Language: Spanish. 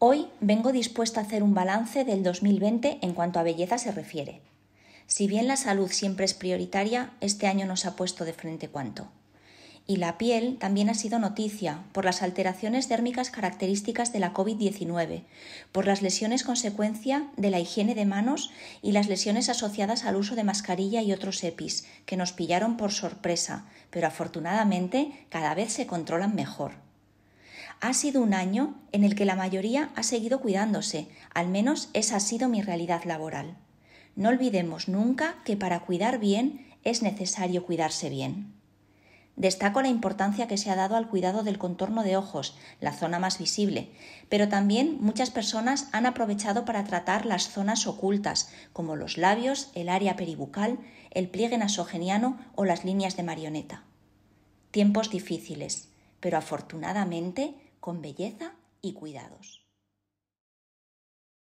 Hoy vengo dispuesta a hacer un balance del 2020 en cuanto a belleza se refiere. Si bien la salud siempre es prioritaria, este año nos ha puesto de frente cuanto. Y la piel también ha sido noticia por las alteraciones dérmicas características de la COVID-19, por las lesiones consecuencia de la higiene de manos y las lesiones asociadas al uso de mascarilla y otros EPIs, que nos pillaron por sorpresa, pero afortunadamente cada vez se controlan mejor. Ha sido un año en el que la mayoría ha seguido cuidándose, al menos esa ha sido mi realidad laboral. No olvidemos nunca que para cuidar bien es necesario cuidarse bien. Destaco la importancia que se ha dado al cuidado del contorno de ojos, la zona más visible, pero también muchas personas han aprovechado para tratar las zonas ocultas, como los labios, el área peribucal, el pliegue nasogeniano o las líneas de marioneta. Tiempos difíciles, pero afortunadamente con belleza y cuidados.